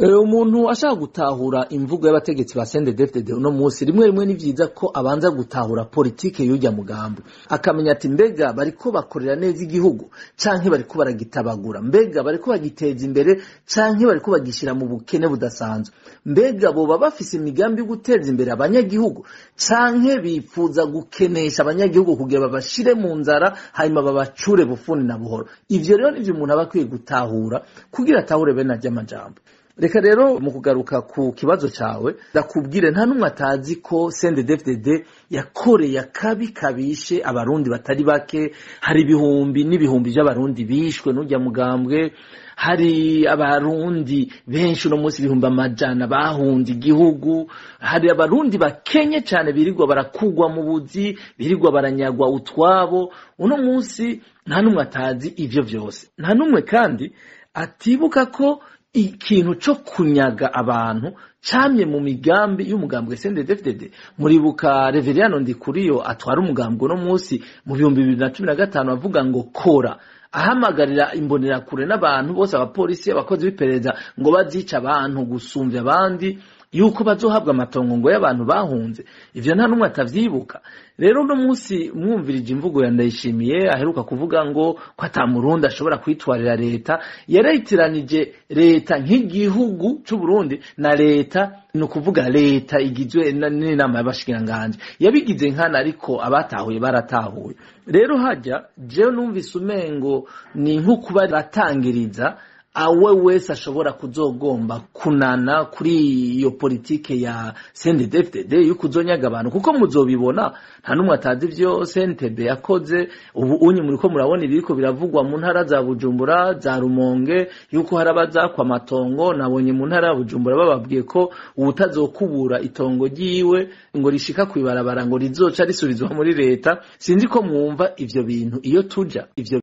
umuntu ashaka gutahura imvugo y'abategetsi ba sendedefitede uno munsi rimwe rimwe ni byiza ko abanza gutahura politiki y'ujya mugambi akamenya ati mbega bari ko bakorera neza igihugu cyangwa bari ko baragitabagura mbega bari ko bagiteza imbere cyangwa bari ko bagishyira mu bukene budasanzwe mbega boba bafise imigambi yo guteza imbere abanyagihugu cyangwa bifuza gukenesha abanyagihugu kugira babashyire mu nzara hanyuma babacure bufuni na buhoro ibyo rero nibyo umuntu aba akwiye gutahura kugira atahure bene ajya amajambo reka rero mu kugaruka ku kibazo cyawe ndakubwire nta n'umwe atazi ko sende sendedefudede yakoreye akabi kabishe abarundi batari bake hari ibihumbi n'ibihumbi by'abarundi bishwe n'ujya mugambwe hari abarundi benshi uno munsi ibihumbi amajyana bahunze igihugu hari abarundi bakenye cyane birirwa barakugwa mu buzi birirwa baranyagwa utwabo uno munsi nta n'umwe atazi ibyo byose nta n'umwe kandi atibuka ko ikintu cyo kunyaga abantu cyamye mu migambi y'umugambwe sendedefudede muribuka reveriyano ndikuriyo atwara umugambwe uno munsi mu bihumbi bibiri na cumi na gatanu avuga ngo kora ahamagarira imbonerakure n'abantu bose abapolisi abakozi b'iperereza ngo bazice abantu gusumbya abandi yuko bazohabwa amatongo ngo y'abantu bahunze ibyo nta n'umwe atabyibuka rero uno munsi mwumvirije imvugo ya ndayishimiye aheruka kuvuga ngo ko atamurundi ashobora kwitwarira leta yarayitiranije leta nk'igihugu cy'uburundi na leta ni ukuvuga leta igizwe n'inama y'abashikiranganji yabigize nkana ariko abatahuye baratahuye rero hajya jewe numvise umengo ni nko kuba awe ah, wese ashobora kuzogomba kunana kuri iyo politike ya sendedefudede yo kuzonyaga abantu kuko muzobibona nta n'umwe atazi ibyo sentede yakoze ubu unyu muri ko murabona ibiriko biravugwa mu ntara za bujumbura za rumonge yuko hari abazakwa amatongo nabonye mu ntara ya bujumbura bababwiye ko ubutazokubura itongo ryiwe ngo rishika ku ibarabara ngo rizoca risubizwa muri leta sinzi ko mwumva ibyo bintu iyo tujya. ivyo